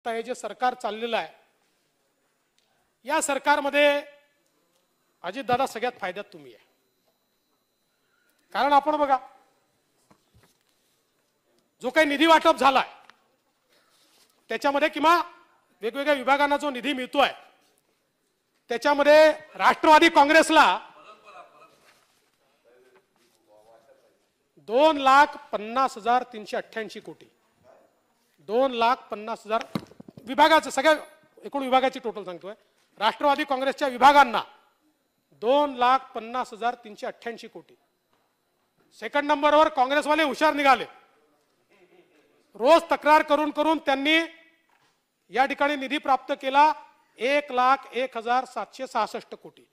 आता हे जे सरकार चाललेलं आहे या सरकारमध्ये अजितदादा सगळ्यात फायद्यात तुम्ही आहे कारण आपण बघा जो काही निधी वाटप झालाय त्याच्यामध्ये किंवा वेगवेगळ्या विभागांना जो निधी मिळतोय त्याच्यामध्ये राष्ट्रवादी काँग्रेसला दोन लाख पन्नास हजार तीनशे अठ्ठ्याऐंशी कोटी दोन लाख पन्नास हजार विभागाचं सगळ्या एकूण विभागाची टोटल सांगतोय राष्ट्रवादी काँग्रेसच्या विभागांना दोन लाख पन्नास हजार तीनशे अठ्ठ्याऐंशी कोटी सेकंड नंबरवर काँग्रेसवाले हुशार निघाले रोज तक्रार करून करून त्यांनी या ठिकाणी निधी प्राप्त केला एक लाख एक हजार सातशे सहासष्ट कोटी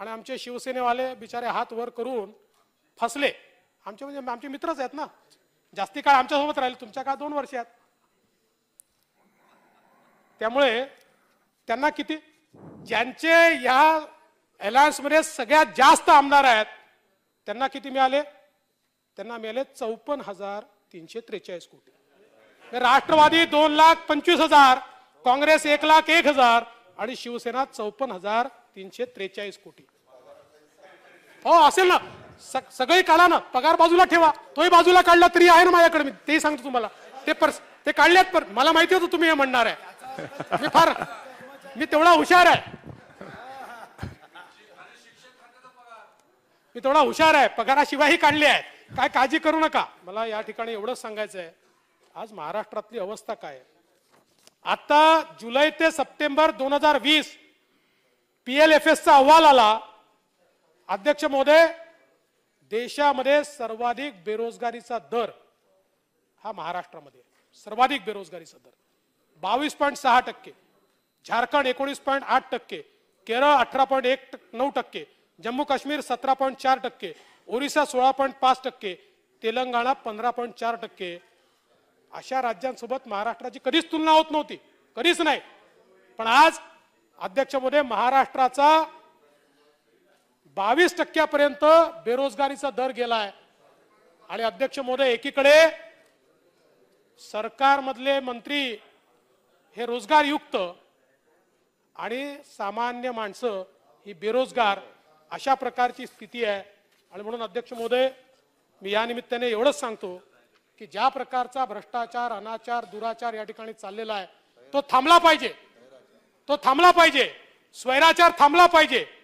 आणि आमचे शिवसेनेवाले बिचारे हात वर करून फसले आमचे म्हणजे आमचे मित्रच आहेत ना जास्ती काळ आमच्यासोबत राहील तुमच्या काळ दोन वर्ष आहेत त्यामुळे त्यांना किती ज्यांचे या अलायन्समध्ये सगळ्यात जास्त आमदार आहेत त्यांना किती मिळाले त्यांना मिळाले चौपन्न हजार तीनशे त्रेचाळीस कोटी राष्ट्रवादी दोन लाख पंचवीस हजार काँग्रेस एक लाख एक हजार आणि शिवसेना चौपन्न हजार तीनशे त्रेचाळीस कोटी हो असेल ना सगळे काढा ना पगार बाजूला ठेवा तोही बाजूला काढला तरी आहे ना माझ्याकडे मी ते सांगतो तुम्हाला ते पर्स ते काढल्यात पर मला माहिती होतं तुम्ही हे म्हणणार आहे मी फार मी तेवढा हुशार आहे मी तेवढा हुशार आहे पगाराशिवायही काढले आहे काय काळजी करू नका मला या ठिकाणी एवढंच सांगायचं आहे आज महाराष्ट्रातली अवस्था काय आता जुलै ते सप्टेंबर दोन हजार वीस पी एल एफ अहवाल आला अध्यक्ष महोदय देशामध्ये सर्वाधिक बेरोजगारीचा दर हा महाराष्ट्रामध्ये सर्वाधिक बेरोजगारीचा दर बावीस पॉईंट सहा टक्के झारखंड एकोणीस पॉईंट आठ टक्के केरळ अठरा पॉईंट एक नऊ टक्के जम्मू काश्मीर सतरा पॉईंट चार टक्के ओरिसा सोळा पॉईंट पाच टक्के तेलंगणा पंधरा पॉईंट चार टक्के अशा राज्यांसोबत महाराष्ट्राची कधीच तुलना होत नव्हती कधीच नाही पण आज अध्यक्ष अध्यक्षमध्ये महाराष्ट्राचा बावीस टक्क्यापर्यंत बेरोजगारीचा दर गेलाय आणि अध्यक्ष मोदय एकीकडे सरकारमधले मंत्री हे रोजगार युक्त आणि सामान्य माणसं ही बेरोजगार अशा प्रकारची स्थिती आहे आणि म्हणून अध्यक्ष महोदय मी या निमित्ताने एवढंच सांगतो की ज्या प्रकारचा भ्रष्टाचार अनाचार दुराचार या ठिकाणी चाललेला आहे तो थांबला पाहिजे तो थांबला पाहिजे स्वैराचार थांबला पाहिजे